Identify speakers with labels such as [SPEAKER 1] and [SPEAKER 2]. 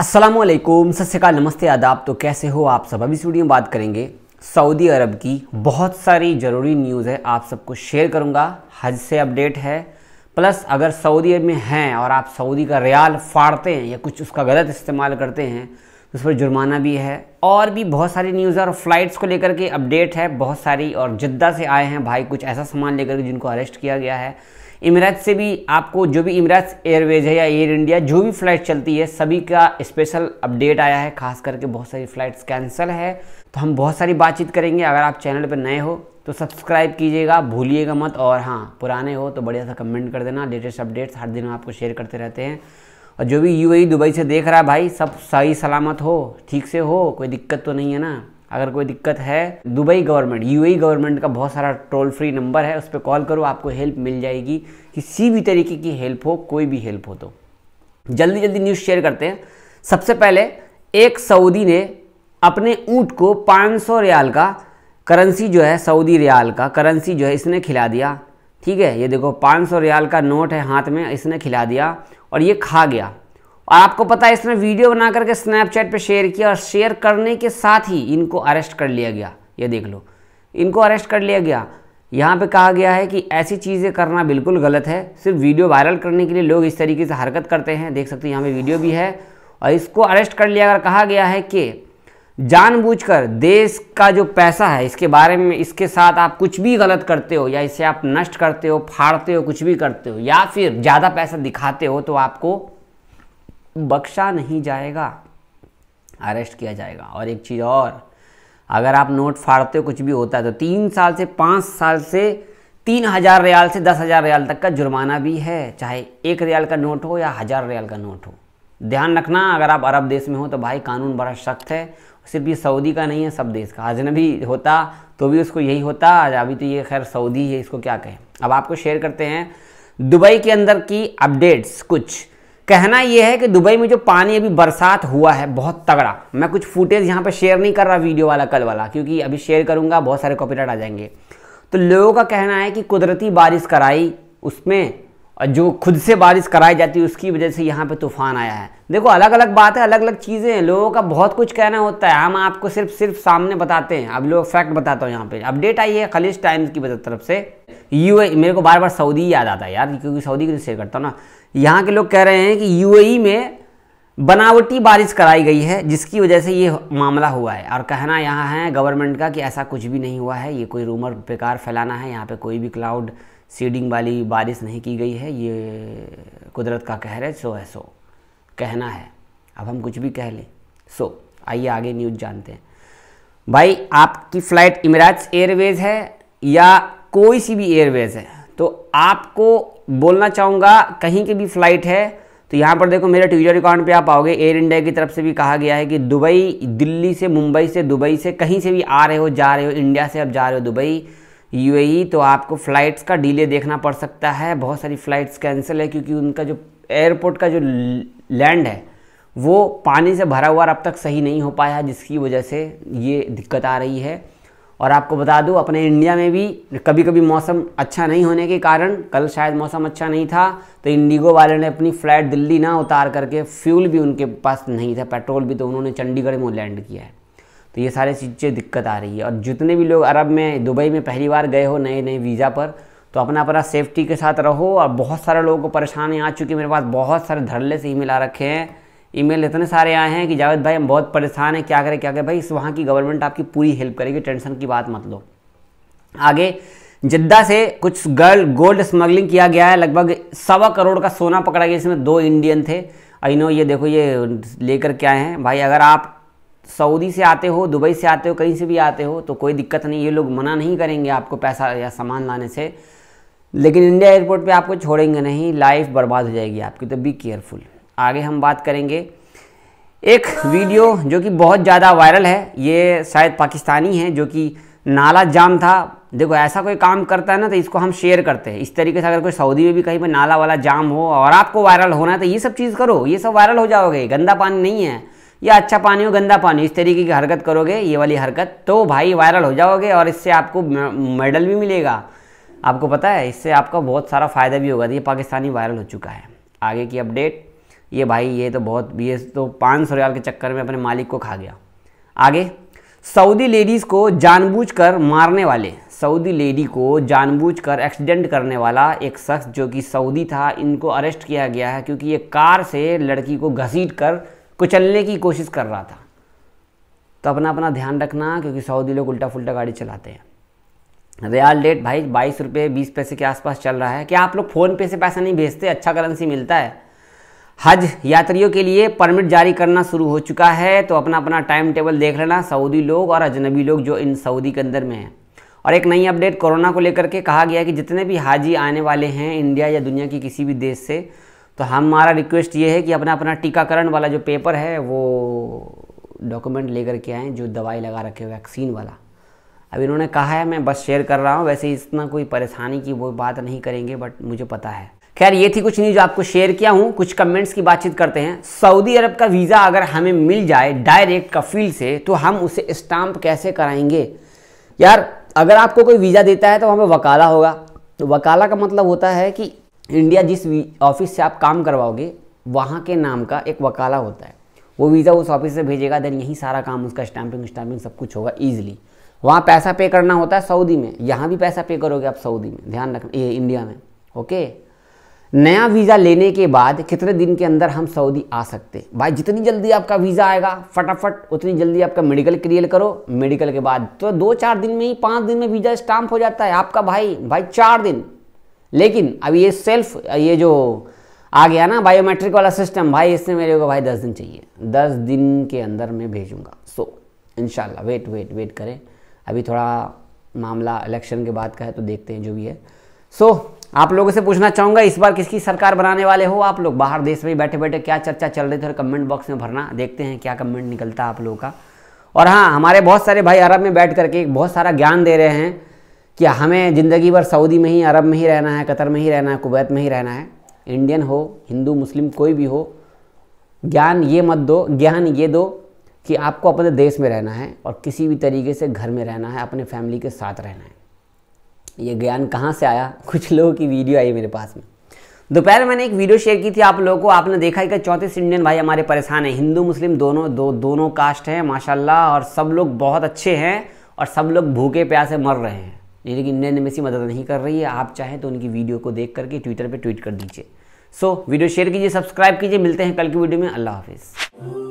[SPEAKER 1] असलम सत्याकाल नमस्ते आदाब तो कैसे हो आप सब अभी स्टूडियो में बात करेंगे सऊदी अरब की बहुत सारी ज़रूरी न्यूज़ है आप सबको शेयर करूंगा हज से अपडेट है प्लस अगर सऊदी अरब में हैं और आप सऊदी का रियाल फाड़ते हैं या कुछ उसका गलत इस्तेमाल करते हैं तो उस पर जुर्माना भी है और भी बहुत सारी न्यूज़ और फ़्लाइट्स को लेकर के अपडेट है बहुत सारी और जिद्दा से आए हैं भाई कुछ ऐसा सामान लेकर के जिनको अरेस्ट किया गया है इमराज से भी आपको जो भी इमरात एयरवेज है या एयर इंडिया जो भी फ़्लाइट चलती है सभी का स्पेशल अपडेट आया है खास करके बहुत सारी फ़्लाइट्स कैंसिल है तो हम बहुत सारी बातचीत करेंगे अगर आप चैनल पर नए हो तो सब्सक्राइब कीजिएगा भूलिएगा मत और हाँ पुराने हो तो बढ़िया सा कमेंट कर देना लेटेस्ट अपडेट्स हर दिन आपको शेयर करते रहते हैं और जो भी यूएई दुबई से देख रहा है भाई सब सही सलामत हो ठीक से हो कोई दिक्कत तो नहीं है ना अगर कोई दिक्कत है दुबई गवर्नमेंट यूएई गवर्नमेंट का बहुत सारा टोल फ्री नंबर है उस पर कॉल करो आपको हेल्प मिल जाएगी किसी भी तरीके की हेल्प हो कोई भी हेल्प हो तो जल्दी जल्दी न्यूज़ शेयर करते हैं सबसे पहले एक सऊदी ने अपने ऊँट को 500 रियाल का करेंसी जो है सऊदी रियाल का करेंसी जो है इसने खिला दिया ठीक है ये देखो 500 रियाल का नोट है हाथ में इसने खिला दिया और ये खा गया और आपको पता है इसने वीडियो बना करके स्नैपचैट पे शेयर किया और शेयर करने के साथ ही इनको अरेस्ट कर लिया गया ये देख लो इनको अरेस्ट कर लिया गया यहाँ पे कहा गया है कि ऐसी चीज़ें करना बिल्कुल गलत है सिर्फ वीडियो वायरल करने के लिए लोग इस तरीके से हरकत करते हैं देख सकते हैं यहाँ पे वीडियो भी है और इसको अरेस्ट कर लिया अगर कहा गया है कि जानबूझकर देश का जो पैसा है इसके बारे में इसके साथ आप कुछ भी गलत करते हो या इसे आप नष्ट करते हो फाड़ते हो कुछ भी करते हो या फिर ज़्यादा पैसा दिखाते हो तो आपको बख्शा नहीं जाएगा अरेस्ट किया जाएगा और एक चीज़ और अगर आप नोट फाड़ते हो कुछ भी होता है तो तीन साल से पाँच साल से तीन हज़ार रियाल से दस हज़ार रियाल तक का जुर्माना भी है चाहे एक रियाल का नोट हो या हज़ार रियाल का नोट हो ध्यान रखना अगर आप अरब देश में हो तो भाई कानून बड़ा सख्त है सिर्फ ये सऊदी का नहीं है सब देश का अजनबी होता तो भी उसको यही होता अभी तो ये खैर सऊदी है इसको क्या कहें अब आपको शेयर करते हैं दुबई के अंदर की अपडेट्स कुछ कहना यह है कि दुबई में जो पानी अभी बरसात हुआ है बहुत तगड़ा मैं कुछ फुटेज यहाँ पर शेयर नहीं कर रहा वीडियो वाला कल वाला क्योंकि अभी शेयर करूँगा बहुत सारे कॉपीराइट आ जाएंगे तो लोगों का कहना है कि कुदरती बारिश कराई उसमें और जो खुद से बारिश कराई जाती है उसकी वजह से यहाँ पे तूफान आया है देखो अलग अलग बात है अलग अलग चीज़ें हैं लोगों का बहुत कुछ कहना होता है हम आपको सिर्फ सिर्फ सामने बताते हैं अब लोग फैक्ट बताता हूँ यहाँ पे अपडेट आई है खलिश टाइम्स की तरफ से यू मेरे को बार बार सऊदी याद आता है यार क्योंकि सऊदी के लिए शेयर करता हूँ ना यहाँ के लोग कह रहे हैं कि यूएई में बनावटी बारिश कराई गई है जिसकी वजह से ये मामला हुआ है और कहना यहाँ है गवर्नमेंट का कि ऐसा कुछ भी नहीं हुआ है ये कोई रूमर बेकार फैलाना है यहाँ पे कोई भी क्लाउड सीडिंग वाली बारिश नहीं की गई है ये कुदरत का कहर है सो है सो कहना है अब हम कुछ भी कह लें सो आइए आगे न्यूज़ जानते हैं भाई आपकी फ़्लाइट इमराज एयरवेज़ है या कोई सी भी एयरवेज़ है तो आपको बोलना चाहूँगा कहीं की भी फ़्लाइट है तो यहाँ पर देखो मेरे ट्विटर अकाउंट पे आप आओगे एयर इंडिया की तरफ से भी कहा गया है कि दुबई दिल्ली से मुंबई से दुबई से कहीं से भी आ रहे हो जा रहे हो इंडिया से अब जा रहे हो दुबई यूएई e, तो आपको फ़्लाइट्स का डिले देखना पड़ सकता है बहुत सारी फ़्लाइट्स कैंसिल है क्योंकि उनका जो एयरपोर्ट का जो लैंड है वो पानी से भरा हुआ अब तक सही नहीं हो पाया जिसकी वजह से ये दिक्कत आ रही है और आपको बता दूं अपने इंडिया में भी कभी कभी मौसम अच्छा नहीं होने के कारण कल शायद मौसम अच्छा नहीं था तो इंडिगो वाले ने अपनी फ़्लाइट दिल्ली ना उतार करके फ्यूल भी उनके पास नहीं था पेट्रोल भी तो उन्होंने चंडीगढ़ में लैंड किया है तो ये सारी चीज़ें दिक्कत आ रही है और जितने भी लोग अरब में दुबई में पहली बार गए हो नए नए वीज़ा पर तो अपना अपना सेफ्टी के साथ रहो और बहुत सारे लोगों को परेशानी आ चुकी है मेरे पास बहुत सारे धरले से ही मिला रखे हैं ईमेल इतने सारे आए हैं कि जावेद भाई हम बहुत परेशान हैं क्या करें क्या करें भाई इस वहाँ की गवर्नमेंट आपकी पूरी हेल्प करेगी टेंशन की बात मत लो आगे जिद्दा से कुछ गर्ल गोल्ड स्मगलिंग किया गया है लगभग सवा करोड़ का सोना पकड़ा गया इसमें दो इंडियन थे आई नो ये देखो ये लेकर के आए हैं भाई अगर आप सऊदी से आते हो दुबई से आते हो कहीं से भी आते हो तो कोई दिक्कत नहीं ये लोग मना नहीं करेंगे आपको पैसा या सामान लाने से लेकिन इंडिया एयरपोर्ट पे आपको छोड़ेंगे नहीं लाइफ बर्बाद हो जाएगी आपकी तो बी केयरफुल आगे हम बात करेंगे एक वीडियो जो कि बहुत ज़्यादा वायरल है ये शायद पाकिस्तानी है जो कि नाला जाम था देखो ऐसा कोई काम करता है ना तो इसको हम शेयर करते हैं इस तरीके से अगर कोई सऊदी में भी कहीं पर नाला वाला जाम हो और आपको वायरल होना है तो ये सब चीज़ करो ये सब वायरल हो जाओगे गंदा पानी नहीं है या अच्छा पानी हो गंदा पानी इस तरीके की हरकत करोगे ये वाली हरकत तो भाई वायरल हो जाओगे और इससे आपको मेडल भी मिलेगा आपको पता है इससे आपका बहुत सारा फ़ायदा भी होगा ये पाकिस्तानी वायरल हो चुका है आगे की अपडेट ये भाई ये तो बहुत ये तो पाँच सौ रियाल के चक्कर में अपने मालिक को खा गया आगे सऊदी लेडीज़ को जानबूझकर मारने वाले सऊदी लेडी को जानबूझकर एक्सीडेंट करने वाला एक शख्स जो कि सऊदी था इनको अरेस्ट किया गया है क्योंकि ये कार से लड़की को घसीट कर कुचलने की कोशिश कर रहा था तो अपना अपना ध्यान रखना क्योंकि सऊदी लोग उल्टा फुल्टा गाड़ी चलाते हैं रियाल डेट भाई बाईस रुपये बीस पैसे के आसपास चल रहा है क्या आप लोग फ़ोनपे से पैसा नहीं भेजते अच्छा करेंसी मिलता है हज यात्रियों के लिए परमिट जारी करना शुरू हो चुका है तो अपना अपना टाइम टेबल देख लेना सऊदी लोग और अजनबी लोग जो इन सऊदी के अंदर में हैं और एक नई अपडेट कोरोना को लेकर के कहा गया है कि जितने भी हाजी आने वाले हैं इंडिया या दुनिया की किसी भी देश से तो हमारा रिक्वेस्ट ये है कि अपना अपना टीकाकरण वाला जो पेपर है वो डॉक्यूमेंट लेकर के आएँ जो दवाई लगा रखे वैक्सीन वाला अब इन्होंने कहा है मैं बस शेयर कर रहा हूँ वैसे इतना कोई परेशानी की वो बात नहीं करेंगे बट मुझे पता है खैर ये थी कुछ न्यूज आपको शेयर किया हूँ कुछ कमेंट्स की बातचीत करते हैं सऊदी अरब का वीज़ा अगर हमें मिल जाए डायरेक्ट कफील से तो हम उसे स्टाम्प कैसे कराएंगे यार अगर आपको कोई वीज़ा देता है तो हमें वकाला होगा तो वकाला का मतलब होता है कि इंडिया जिस ऑफिस से आप काम करवाओगे वहाँ के नाम का एक वकाला होता है वो वीज़ा उस ऑफिस से भेजेगा देन यही सारा काम उसका स्टैंपिंग स्टैम्पिंग सब कुछ होगा ईजिली वहाँ पैसा पे करना होता है सऊदी में यहाँ भी पैसा पे करोगे आप सऊदी में ध्यान रखना ये इंडिया में ओके नया वीज़ा लेने के बाद कितने दिन के अंदर हम सऊदी आ सकते हैं भाई जितनी जल्दी आपका वीज़ा आएगा फटाफट उतनी जल्दी आपका मेडिकल क्लियर करो मेडिकल के बाद तो दो चार दिन में ही पाँच दिन में वीज़ा स्टाम्प हो जाता है आपका भाई भाई चार दिन लेकिन अब ये सेल्फ ये जो आ गया ना बायोमेट्रिक वाला सिस्टम भाई इससे मेरे को भाई दस दिन चाहिए दस दिन के अंदर मैं भेजूँगा सो इनशाला वेट वेट वेट करें अभी थोड़ा मामला इलेक्शन के बाद का है तो देखते हैं जो भी है सो so, आप लोगों से पूछना चाहूँगा इस बार किसकी सरकार बनाने वाले हो आप लोग बाहर देश में बैठे बैठे क्या चर्चा चल रही थी और कमेंट बॉक्स में भरना देखते हैं क्या कमेंट निकलता आप लोगों का और हाँ हमारे बहुत सारे भाई अरब में बैठ करके बहुत सारा ज्ञान दे रहे हैं कि हमें ज़िंदगी भर सऊदी में ही अरब में ही रहना है कतर में ही रहना है कुवैत में ही रहना है इंडियन हो हिंदू मुस्लिम कोई भी हो ज्ञान ये मत दो ज्ञान ये दो कि आपको अपने देश में रहना है और किसी भी तरीके से घर में रहना है अपने फैमिली के साथ रहना है ये ज्ञान कहाँ से आया कुछ लोगों की वीडियो आई मेरे पास में दोपहर मैंने एक वीडियो शेयर की थी आप लोगों को आपने देखा है कि चौंतीस इंडियन भाई हमारे परेशान हैं हिंदू मुस्लिम दोनों दो दोनों कास्ट हैं माशाल्लाह और सब लोग बहुत अच्छे हैं और सब लोग भूखे प्यासे मर रहे हैं लेकिन इंडियन एम्बेसी मदद नहीं कर रही है आप चाहें तो उनकी वीडियो को देख करके ट्विटर पर ट्वीट कर दीजिए सो वीडियो शेयर कीजिए सब्सक्राइब कीजिए मिलते हैं कल की वीडियो में अल्लाह हाफिज़